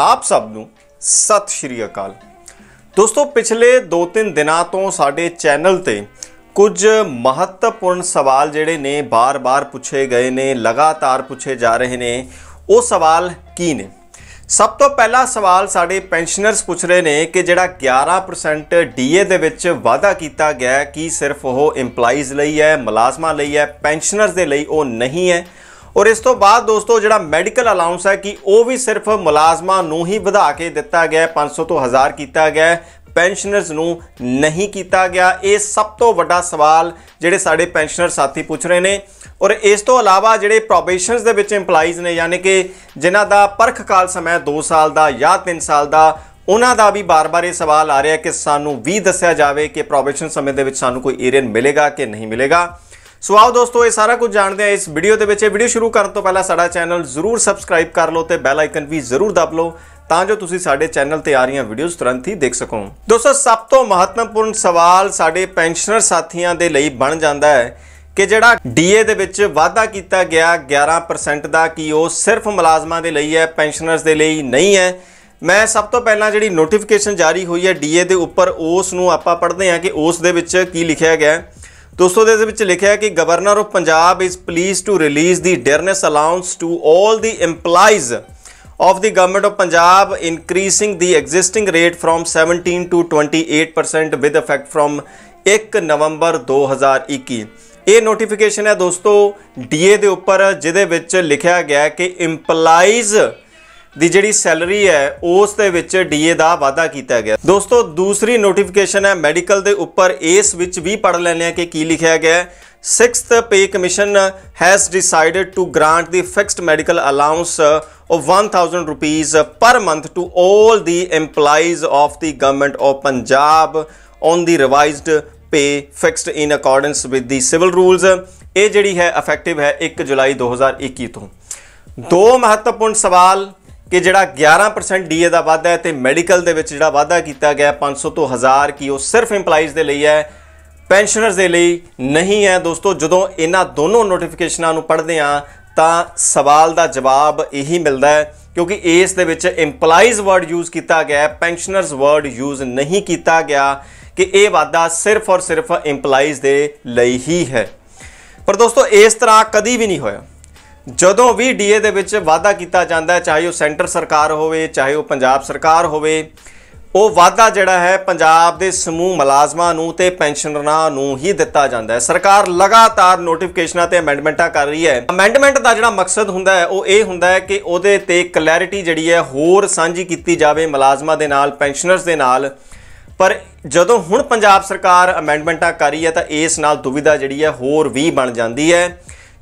ਆਪ ਸਭ ਨੂੰ ਸਤਿ ਸ਼੍ਰੀ ਅਕਾਲ ਦੋਸਤੋ ਪਿਛਲੇ 2-3 ਦਿਨਾਂ ਤੋਂ ਸਾਡੇ ਚੈਨਲ ਤੇ ਕੁਝ ਮਹੱਤਵਪੂਰਨ ਸਵਾਲ ਜਿਹੜੇ ਨੇ ਬਾਰ-ਬਾਰ ਪੁੱਛੇ ਗਏ ਨੇ ਲਗਾਤਾਰ ਪੁੱਛੇ ਜਾ ਰਹੇ ਨੇ ਉਹ ਸਵਾਲ ਕੀ ਨੇ ਸਭ ਤੋਂ ਪਹਿਲਾ ਸਵਾਲ ਸਾਡੇ ਪੈਨਸ਼ਨਰਸ ਪੁੱਛ ਰਹੇ ਨੇ ਕਿ ਜਿਹੜਾ 11% ਡੀਏ ਦੇ ਵਿੱਚ ਵਾਅਦਾ ਕੀਤਾ ਗਿਆ ਕਿ ਸਿਰਫ ਉਹ EMPLOYEES ਲਈ ਹੈ ਮੁਲਾਜ਼ਮਾਂ ਲਈ ਹੈ ਪੈਨਸ਼ਨਰਸ ਦੇ ਲਈ ਉਹ ਨਹੀਂ ਹੈ ਔਰ ਇਸ ਤੋਂ ਬਾਅਦ ਦੋਸਤੋ ਜਿਹੜਾ ਮੈਡੀਕਲ ਅਲਾਉਂਸ ਹੈ ਕਿ ਉਹ ਵੀ ਸਿਰਫ ਮੁਲਾਜ਼ਮਾਂ ਨੂੰ ਹੀ ਵਧਾ ਕੇ ਦਿੱਤਾ ਗਿਆ 500 ਤੋਂ 1000 ਕੀਤਾ ਗਿਆ ਪੈਨਸ਼ਨਰਸ ਨੂੰ ਨਹੀਂ ਕੀਤਾ ਗਿਆ ਇਹ ਸਭ ਤੋਂ ਵੱਡਾ ਸਵਾਲ ਜਿਹੜੇ ਸਾਡੇ ਪੈਨਸ਼ਨਰ ਸਾਥੀ ਪੁੱਛ ਰਹੇ ਨੇ ਔਰ ਇਸ ਤੋਂ ਇਲਾਵਾ ਜਿਹੜੇ ਪ੍ਰੋਬੇਸ਼ਨਸ ਦੇ ਵਿੱਚ EMPLOYEES ਨੇ ਯਾਨੀ ਕਿ ਜਿਨ੍ਹਾਂ ਦਾ ਪਰਖ ਕਾਲ ਸਮਾਂ 2 ਸਾਲ ਦਾ ਜਾਂ 3 ਸਾਲ ਦਾ ਉਹਨਾਂ ਦਾ ਵੀ ਬਾਰ-ਬਾਰ ਇਹ ਸਵਾਲ ਆ ਰਿਹਾ ਕਿ ਸਾਨੂੰ ਵੀ ਦੱਸਿਆ ਜਾਵੇ ਕਿ ਪ੍ਰੋਬੇਸ਼ਨ ਸਮੇਂ ਦੇ ਵਿੱਚ ਸਾਨੂੰ ਕੋਈ ਏਰੀਅਨ ਮਿਲੇਗਾ ਕਿ ਨਹੀਂ ਮਿਲੇਗਾ ਸੋ ਆਓ ਦੋਸਤੋ ਇਹ ਸਾਰਾ ਕੁਝ ਜਾਣਦੇ ਆ ਇਸ ਵੀਡੀਓ ਦੇ ਵਿੱਚ ਇਹ ਵੀਡੀਓ ਸ਼ੁਰੂ ਕਰਨ ਤੋਂ ਪਹਿਲਾਂ ਸਾਡਾ ਚੈਨਲ ਜ਼ਰੂਰ ਸਬਸਕ੍ਰਾਈਬ ਕਰ ਲਓ ਤੇ ਬੈਲ ਆਈਕਨ ਵੀ ਜ਼ਰੂਰ ਦਬ ਲਓ ਤਾਂ ਜੋ ਤੁਸੀਂ ਸਾਡੇ ਚੈਨਲ ਤੇ ਆ ਰਹੀਆਂ ਵੀਡੀਓਜ਼ ਤੁਰੰਤ ਹੀ ਦੇਖ ਸਕੋ ਦੋਸਤੋ ਸਭ ਤੋਂ ਮਹੱਤਵਪੂਰਨ ਸਵਾਲ ਸਾਡੇ ਪੈਨਸ਼ਨਰ ਸਾਥੀਆਂ ਦੇ ਲਈ ਬਣ ਜਾਂਦਾ ਹੈ ਕਿ ਜਿਹੜਾ ਡੀਏ ਦੇ ਵਿੱਚ ਵਾਅਦਾ ਕੀਤਾ ਗਿਆ 11% ਦਾ ਕੀ ਉਹ ਸਿਰਫ ਮੁਲਾਜ਼ਮਾਂ ਦੇ ਲਈ ਹੈ ਪੈਨਸ਼ਨਰਸ ਦੇ ਲਈ ਨਹੀਂ ਹੈ ਮੈਂ ਸਭ ਤੋਂ ਪਹਿਲਾਂ ਜਿਹੜੀ ਨੋਟੀਫਿਕੇਸ਼ਨ ਜਾਰੀ ਹੋਈ ਹੈ ਡੀਏ ਦੇ ਉੱਪਰ ਉਸ ਨੂੰ ਆਪਾਂ ਪੜ੍ਹਦੇ ਹਾਂ ਕਿ ਉਸ ਦੇ ਵਿੱਚ ਕੀ ਲਿਖਿਆ ਗਿਆ ਹੈ ਦੋਸਤੋ ਦੇ ਵਿੱਚ ਲਿਖਿਆ ਹੈ ਕਿ governor of Punjab is pleased to release the dearness allowance to 올 the employees of the government of Punjab increasing the existing rate from 17 to 28% with effect from 1 November 2021 ਇਹ ਨੋਟੀਫਿਕੇਸ਼ਨ ਹੈ ਦੋਸਤੋ ਡੀਏ ਦੇ ਉੱਪਰ ਜਿਹਦੇ ਵਿੱਚ ਲਿਖਿਆ ਗਿਆ ਕਿ ਏਮਪਲਾਈਜ਼ ਦੀ ਜਿਹੜੀ ਸੈਲਰੀ ਹੈ ਉਸ ਦੇ ਵਿੱਚ ਡੀਏ ਦਾ ਵਾਅਦਾ ਕੀਤਾ ਗਿਆ ਦੋਸਤੋ ਦੂਸਰੀ ਨੋਟੀਫਿਕੇਸ਼ਨ ਹੈ ਮੈਡੀਕਲ ਦੇ ਉੱਪਰ ਇਸ ਵਿੱਚ ਵੀ ਪੜ ਲੈਣੇ ਆ ਕਿ ਕੀ ਲਿਖਿਆ ਗਿਆ ਹੈ 6th pay commission has decided to grant the fixed medical allowance of 1000 rupees per month to 올 the employees of the government of Punjab on the revised pay fixed in accordance with the civil rules ਇਹ ਜਿਹੜੀ ਹੈ effective ਹੈ 1 ਜੁਲਾਈ 2021 ਤੋਂ ਦੋ ਮਹੱਤਵਪੂਰਨ ਸਵਾਲ ਕਿ ਜਿਹੜਾ 11% ਡੀਏ ਦਾ ਵਾਧਾ ਹੈ ਤੇ ਮੈਡੀਕਲ ਦੇ ਵਿੱਚ ਜਿਹੜਾ ਵਾਧਾ ਕੀਤਾ ਗਿਆ 500 ਤੋਂ 1000 ਕੀ ਉਹ ਸਿਰਫ EMPLOYEES ਦੇ ਲਈ ਹੈ ਪੈਨਸ਼ਨਰਸ ਦੇ ਲਈ ਨਹੀਂ ਹੈ ਦੋਸਤੋ ਜਦੋਂ ਇਹਨਾਂ ਦੋਨੋਂ ਨੋਟੀਫਿਕੇਸ਼ਨਾਂ ਨੂੰ ਪੜ੍ਹਦੇ ਆ ਤਾਂ ਸਵਾਲ ਦਾ ਜਵਾਬ ਇਹੀ ਮਿਲਦਾ ਹੈ ਕਿਉਂਕਿ ਇਸ ਦੇ ਵਿੱਚ EMPLOYEES ਵਰਡ ਯੂਜ਼ ਕੀਤਾ ਗਿਆ ਹੈ ਪੈਨਸ਼ਨਰਸ ਵਰਡ ਯੂਜ਼ ਨਹੀਂ ਕੀਤਾ ਗਿਆ ਕਿ ਇਹ ਵਾਅਦਾ ਸਿਰਫ ਔਰ ਸਿਰਫ EMPLOYEES ਦੇ ਲਈ ਹੀ ਹੈ ਪਰ ਦੋਸਤੋ ਇਸ ਤਰ੍ਹਾਂ ਕਦੀ ਵੀ ਨਹੀਂ ਹੋਇਆ ਜਦੋਂ ਵੀ ਡੀਏ ਦੇ ਵਿੱਚ ਵਾਅਦਾ ਕੀਤਾ ਜਾਂਦਾ ਹੈ ਚਾਹੇ ਉਹ ਸੈਂਟਰ ਸਰਕਾਰ ਹੋਵੇ ਚਾਹੇ ਉਹ ਪੰਜਾਬ ਸਰਕਾਰ ਹੋਵੇ ਉਹ ਵਾਅਦਾ ਜਿਹੜਾ ਹੈ ਪੰਜਾਬ ਦੇ ਸਮੂਹ ਮੁਲਾਜ਼ਮਾਂ ਨੂੰ ਤੇ ਪੈਨਸ਼ਨਰਾਂ ਨੂੰ ਹੀ ਦਿੱਤਾ ਜਾਂਦਾ ਹੈ ਸਰਕਾਰ ਲਗਾਤਾਰ ਨੋਟੀਫਿਕੇਸ਼ਨਾਂ ਤੇ ਅਮੈਂਡਮੈਂਟਾਂ ਕਰ ਰਹੀ ਹੈ ਅਮੈਂਡਮੈਂਟ ਦਾ ਜਿਹੜਾ ਮਕਸਦ ਹੁੰਦਾ ਹੈ ਉਹ ਇਹ ਹੁੰਦਾ ਹੈ ਕਿ ਉਹਦੇ ਤੇ ਕਲੈਰਿਟੀ ਜਿਹੜੀ ਹੈ ਹੋਰ ਸਾਂਝੀ ਕੀਤੀ ਜਾਵੇ ਮੁਲਾਜ਼ਮਾਂ ਦੇ ਨਾਲ ਪੈਨਸ਼ਨਰਸ ਦੇ ਨਾਲ ਪਰ ਜਦੋਂ ਹੁਣ ਪੰਜਾਬ ਸਰਕਾਰ ਅਮੈਂਡਮੈਂਟਾਂ ਕਰ ਰਹੀ ਹੈ ਤਾਂ ਇਸ ਨਾਲ ਦੁਵਿਧਾ ਜਿਹੜੀ ਹੈ ਹੋਰ ਵੀ ਬਣ ਜਾਂਦੀ ਹੈ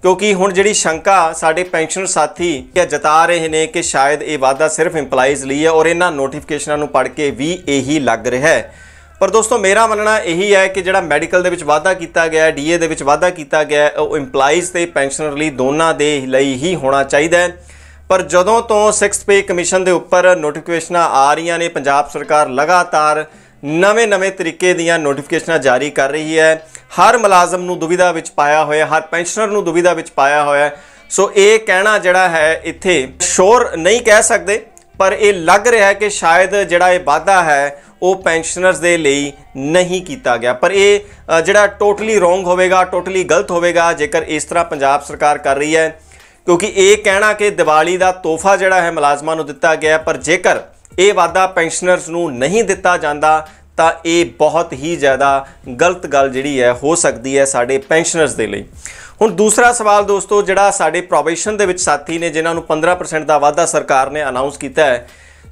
ਕਿਉਂਕਿ ਹੁਣ ਜਿਹੜੀ ਸ਼ੰਕਾ ਸਾਡੇ ਪੈਨਸ਼ਨਰ ਸਾਥੀ ਕਿ ਜਤਾ ਰਹੇ ਨੇ ਕਿ ਸ਼ਾਇਦ ਇਹ ਵਾਅਦਾ ਸਿਰਫ EMPLOYEES ਲਈ ਹੈ ਔਰ ਇਹਨਾਂ ਨੋਟੀਫਿਕੇਸ਼ਨਾਂ ਨੂੰ ਪੜ੍ਹ ਕੇ ਵੀ ਇਹੀ ਲੱਗ ਰਿਹਾ ਹੈ ਪਰ ਦੋਸਤੋ ਮੇਰਾ ਮੰਨਣਾ ਇਹੀ ਹੈ ਕਿ ਜਿਹੜਾ ਮੈਡੀਕਲ ਦੇ ਵਿੱਚ ਵਾਅਦਾ ਕੀਤਾ ਗਿਆ ਹੈ ਡੀਏ ਦੇ ਵਿੱਚ ਵਾਅਦਾ ਕੀਤਾ ਗਿਆ ਹੈ ਉਹ EMPLOYEES ਤੇ ਪੈਨਸ਼ਨਰ ਲਈ ਦੋਨਾਂ ਦੇ ਲਈ ਹੀ ਹੋਣਾ ਚਾਹੀਦਾ ਹੈ ਪਰ ਜਦੋਂ ਤੋਂ 6th ਪੇ ਕਮਿਸ਼ਨ ਦੇ ਉੱਪਰ ਨੋਟੀਫਿਕੇਸ਼ਨਾਂ ਆ ਰਹੀਆਂ ਨੇ ਪੰਜਾਬ ਸਰਕਾਰ ਲਗਾਤਾਰ ਨਵੇਂ-ਨਵੇਂ ਤਰੀਕੇ ਦੀਆਂ ਨੋਟੀਫਿਕੇਸ਼ਨਾਂ ਜਾਰੀ ਕਰ ਰਹੀ ਹੈ ਹਰ ਮੁਲਾਜ਼ਮ ਨੂੰ ਦੁਵਿਧਾ ਵਿੱਚ ਪਾਇਆ ਹੋਇਆ ਹਰ ਪੈਨਸ਼ਨਰ ਨੂੰ ਦੁਵਿਧਾ ਵਿੱਚ ਪਾਇਆ ਹੋਇਆ ਸੋ ਇਹ ਕਹਿਣਾ ਜਿਹੜਾ ਹੈ ਇੱਥੇ ਸ਼ੋਰ ਨਹੀਂ ਕਹਿ ਸਕਦੇ ਪਰ ਇਹ ਲੱਗ ਰਿਹਾ ਹੈ ਕਿ ਸ਼ਾਇਦ ਜਿਹੜਾ ਇਹ ਵਾਅਦਾ ਹੈ ਉਹ ਪੈਨਸ਼ਨਰਸ ਦੇ ਲਈ ਨਹੀਂ ਕੀਤਾ ਗਿਆ ਪਰ ਇਹ ਜਿਹੜਾ ਟੋਟਲੀ ਰੋਂਗ ਹੋਵੇਗਾ ਟੋਟਲੀ ਗਲਤ ਹੋਵੇਗਾ ਜੇਕਰ ਇਸ ਤਰ੍ਹਾਂ ਪੰਜਾਬ ਸਰਕਾਰ ਕਰ ਰਹੀ ਹੈ ਕਿਉਂਕਿ ਇਹ ਕਹਿਣਾ ਕਿ ਦੀਵਾਲੀ ਦਾ ਤੋਹਫਾ ਜਿਹੜਾ ਹੈ ਮੁਲਾਜ਼ਮਾਂ ਨੂੰ ਦਿੱਤਾ ਗਿਆ ਪਰ ਜੇਕਰ ਇਹ ਵਾਅਦਾ ਪੈਨਸ਼ਨਰਸ ਨੂੰ ਨਹੀਂ ਦਿੱਤਾ ਜਾਂਦਾ ਤਾਂ ਇਹ ਬਹੁਤ ਹੀ ਜ਼ਿਆਦਾ ਗਲਤ ਗੱਲ ਜਿਹੜੀ ਹੈ ਹੋ ਸਕਦੀ ਹੈ ਸਾਡੇ ਪੈਨਸ਼ਨਰਸ ਦੇ ਲਈ ਹੁਣ ਦੂਸਰਾ ਸਵਾਲ ਦੋਸਤੋ ਜਿਹੜਾ ਸਾਡੇ ਪ੍ਰੋਬੇਸ਼ਨ ਦੇ ਵਿੱਚ ਸਾਥੀ ਨੇ ਜਿਨ੍ਹਾਂ ਨੂੰ 15% ਦਾ ਵਾਅਦਾ ਸਰਕਾਰ ਨੇ ਅਨਾਉਂਸ ਕੀਤਾ ਹੈ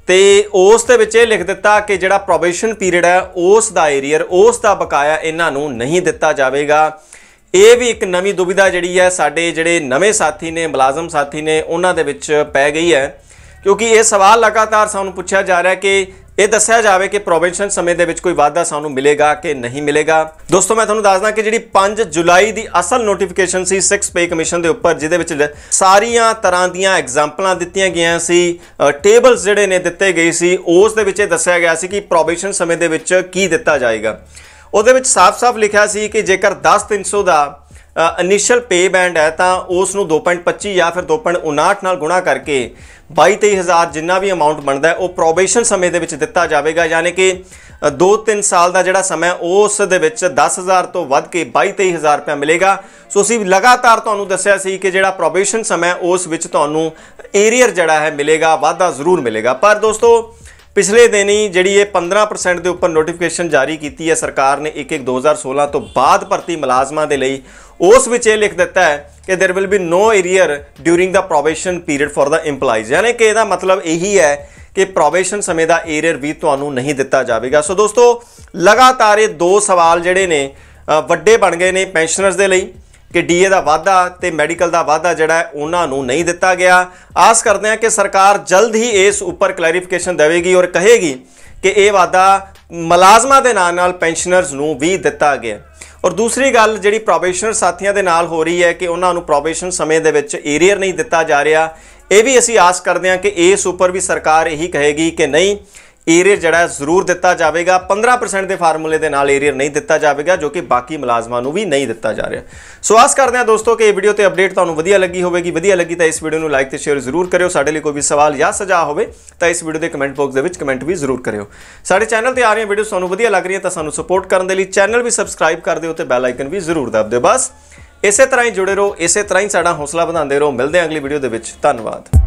ਤੇ ਉਸ ਦੇ ਵਿੱਚ ਇਹ ਲਿਖ ਦਿੱਤਾ ਕਿ ਜਿਹੜਾ ਪ੍ਰੋਬੇਸ਼ਨ ਪੀਰੀਅਡ ਹੈ ਉਸ ਦਾ ਏਰੀਅਰ ਉਸ ਦਾ ਬਕਾਇਆ ਇਹਨਾਂ ਨੂੰ ਨਹੀਂ ਦਿੱਤਾ ਜਾਵੇਗਾ ਇਹ ਵੀ ਇੱਕ ਨਵੀਂ ਦੁਬਿਧਾ ਜਿਹੜੀ ਹੈ ਸਾਡੇ ਜਿਹੜੇ ਨਵੇਂ ਸਾਥੀ ਨੇ ਮੁਲਾਜ਼ਮ ਸਾਥੀ ਨੇ ਉਹਨਾਂ ਦੇ ਵਿੱਚ ਪੈ ਗਈ ਹੈ ਕਿਉਂਕਿ ਇਹ ਸਵਾਲ ਲਗਾਤਾਰ ਸਾਨੂੰ ਪੁੱਛਿਆ ਜਾ ਰਿਹਾ ਕਿ ਇਹ ਦੱਸਿਆ ਜਾਵੇ ਕਿ ਪ੍ਰੋਵਿੰਸ਼ਨ ਸਮੇਂ ਦੇ ਵਿੱਚ ਕੋਈ ਵਾਅਦਾ ਸਾਨੂੰ ਮਿਲੇਗਾ ਕਿ ਨਹੀਂ ਮਿਲੇਗਾ ਦੋਸਤੋ ਮੈਂ ਤੁਹਾਨੂੰ ਦੱਸਦਾ ਕਿ ਜਿਹੜੀ 5 ਜੁਲਾਈ ਦੀ ਅਸਲ ਨੋਟੀਫਿਕੇਸ਼ਨ ਸੀ 6 ਪੇ ਕਮਿਸ਼ਨ ਦੇ ਉੱਪਰ ਜਿਹਦੇ ਵਿੱਚ ਸਾਰੀਆਂ ਤਰ੍ਹਾਂ ਦੀਆਂ ਐਗਜ਼ਾਮਪਲਾਂ ਦਿੱਤੀਆਂ ਗਈਆਂ ਸੀ ਟੇਬਲਸ ਜਿਹੜੇ ਨੇ ਦਿੱਤੇ ਗਏ ਸੀ ਉਸ ਦੇ ਵਿੱਚ ਇਹ ਦੱਸਿਆ ਗਿਆ ਸੀ ਕਿ ਪ੍ਰੋਵਿੰਸ਼ਨ ਸਮੇਂ ਦੇ ਵਿੱਚ ਕੀ ਦਿੱਤਾ ਜਾਏਗਾ ਉਹਦੇ ਵਿੱਚ ਸਾਫ਼-ਸਾਫ਼ ਲਿਖਿਆ ਸੀ ਕਿ ਜੇਕਰ 10300 ਦਾ ਇਨੀਸ਼ੀਅਲ ਪੇ ਬੈਂਡ ਹੈ ਤਾਂ ਉਸ ਨੂੰ 2.25 ਜਾਂ ਫਿਰ 2.59 ਨਾਲ ਗੁਣਾ ਕਰਕੇ 22-23000 ਜਿੰਨਾ ਵੀ ਅਮਾਉਂਟ ਬਣਦਾ ਉਹ ਪ੍ਰੋਬੇਸ਼ਨ ਸਮੇਂ ਦੇ ਵਿੱਚ ਦਿੱਤਾ ਜਾਵੇਗਾ ਯਾਨੀ ਕਿ 2-3 ਸਾਲ ਦਾ ਜਿਹੜਾ ਸਮਾਂ ਉਸ ਦੇ ਵਿੱਚ 10000 ਤੋਂ ਵੱਧ ਕੇ 22-23000 ਰੁਪਏ ਮਿਲੇਗਾ ਸੋ ਅਸੀਂ ਲਗਾਤਾਰ ਤੁਹਾਨੂੰ ਦੱਸਿਆ ਸੀ ਕਿ ਜਿਹੜਾ ਪ੍ਰੋਬੇਸ਼ਨ ਸਮਾਂ ਉਸ ਵਿੱਚ ਤੁਹਾਨੂੰ ਏਰੀਅਰ ਜਿਹੜਾ ਹੈ ਮਿਲੇਗਾ ਵਾਧਾ ਜ਼ਰੂਰ ਮਿਲੇਗਾ ਪਰ ਦੋਸਤੋ ਪਿਛਲੇ ਦਿਨ ਹੀ ਜਿਹੜੀ ਇਹ 15% ਦੇ ਉੱਪਰ ਨੋਟੀਫਿਕੇਸ਼ਨ ਜਾਰੀ ਕੀਤੀ ਹੈ ਸਰਕਾਰ ਨੇ 1/1/2016 ਤੋਂ ਬਾਅਦ ਭਰਤੀ ਮੁਲਾਜ਼ਮਾਂ ਦੇ ਲਈ ਉਸ ਵਿੱਚ ਇਹ ਲਿਖ ਦਿੱਤਾ ਹੈ ਕਿ there will be no arrear during the probation period for the EMPLOYEES ਯਾਨੀ ਕਿ ਇਹਦਾ ਮਤਲਬ ਇਹੀ ਹੈ ਕਿ ਪ੍ਰੋਬੇਸ਼ਨ ਸਮੇਂ ਦਾ ਏਰੀਅਰ ਵੀ ਤੁਹਾਨੂੰ ਨਹੀਂ ਦਿੱਤਾ ਜਾਵੇਗਾ ਸੋ ਦੋਸਤੋ ਲਗਾਤਾਰ ਇਹ ਦੋ ਸਵਾਲ ਜਿਹੜੇ ਨੇ ਵੱਡੇ ਬਣ ਗਏ ਨੇ ਪੈਨਸ਼ਨਰਸ ਦੇ ਲਈ ਕਿ ਡੀਏ ਦਾ ਵਾਅਦਾ ਤੇ ਮੈਡੀਕਲ ਦਾ ਵਾਅਦਾ ਜਿਹੜਾ ਹੈ ਉਹਨਾਂ ਨੂੰ ਨਹੀਂ ਦਿੱਤਾ ਗਿਆ ਆਸ ਕਰਦੇ ਹਾਂ ਕਿ ਸਰਕਾਰ ਜਲਦ ਹੀ ਇਸ ਉੱਪਰ ਕਲੈਰੀਫਿਕੇਸ਼ਨ ਦੇਵੇਗੀ ਔਰ ਕਹੇਗੀ ਕਿ ਇਹ ਵਾਅਦਾ ਮਲਾਜ਼ਮਾਂ ਦੇ ਨਾਲ ਨਾਲ ਪੈਨਸ਼ਨਰਸ ਨੂੰ ਵੀ ਦਿੱਤਾ ਗਿਆ ਔਰ ਦੂਸਰੀ ਗੱਲ ਜਿਹੜੀ ਪ੍ਰੋਬੇਸ਼ਨਰ ਸਾਥੀਆਂ ਦੇ ਨਾਲ ਹੋ ਰਹੀ ਹੈ ਕਿ ਉਹਨਾਂ ਨੂੰ ਪ੍ਰੋਬੇਸ਼ਨ ਸਮੇਂ ਦੇ ਵਿੱਚ ਏਰੀਅਰ ਨਹੀਂ ਦਿੱਤਾ ਜਾ ਰਿਹਾ ਇਹ ਵੀ ਅਸੀਂ ਆਸ ਕਰਦੇ ਹਾਂ ਕਿ ਇਸ ਉੱਪਰ ਵੀ ਸਰਕਾਰ ਇਹੀ ਕਹੇਗੀ ਕਿ ਨਹੀਂ ਏਰੀਅਰ ਜਿਹੜਾ ਜ਼ਰੂਰ ਦਿੱਤਾ ਜਾਵੇਗਾ 15% ਦੇ ਫਾਰਮੂਲੇ ਦੇ ਨਾਲ ਏਰੀਅਰ ਨਹੀਂ ਦਿੱਤਾ ਜਾਵੇਗਾ ਜੋ ਕਿ ਬਾਕੀ ਮੁਲਾਜ਼ਮਾਂ ਨੂੰ ਵੀ ਨਹੀਂ ਦਿੱਤਾ ਜਾ ਰਿਹਾ ਸੋ ਆਸ ਕਰਦੇ ਹਾਂ ਦੋਸਤੋ ਕਿ ਇਹ ਵੀਡੀਓ ਤੇ ਅਪਡੇਟ ਤੁਹਾਨੂੰ ਵਧੀਆ ਲੱਗੀ ਹੋਵੇਗੀ ਵਧੀਆ ਲੱਗੀ ਤਾਂ ਇਸ ਵੀਡੀਓ ਨੂੰ ਲਾਈਕ ਤੇ ਸ਼ੇਅਰ ਜ਼ਰੂਰ ਕਰਿਓ ਸਾਡੇ ਲਈ ਕੋਈ ਵੀ ਸਵਾਲ ਜਾਂ ਸੁਝਾਅ ਹੋਵੇ ਤਾਂ ਇਸ ਵੀਡੀਓ ਦੇ ਕਮੈਂਟ ਬਾਕਸ ਦੇ ਵਿੱਚ ਕਮੈਂਟ ਵੀ ਜ਼ਰੂਰ ਕਰਿਓ ਸਾਡੇ ਚੈਨਲ ਤੇ ਆ ਰਹੀਆਂ ਵੀਡੀਓ ਤੁਹਾਨੂੰ ਵਧੀਆ ਲੱਗ ਰਹੀਆਂ ਤਾਂ ਸਾਨੂੰ ਸਪੋਰਟ ਕਰਨ ਦੇ ਲਈ ਚੈਨਲ ਵੀ ਸਬਸਕ੍ਰਾਈਬ ਕਰ ਦਿਓ ਤੇ ਬੈਲ ਆਈਕਨ ਵੀ ਜ਼ਰੂਰ ਦਬ ਦਿਓ ਬਸ ਇਸੇ ਤਰ੍ਹਾਂ ਹੀ ਜੁੜੇ ਰਹੋ ਇਸੇ ਤਰ੍ਹਾਂ ਹੀ ਸਾਡਾ ਹੌਸਲਾ ਵਧਾਉਂਦੇ ਰਹੋ ਮਿਲਦੇ ਹਾਂ ਅਗਲੀ ਵੀਡੀਓ ਦੇ ਵਿੱਚ ਧੰਨਵਾਦ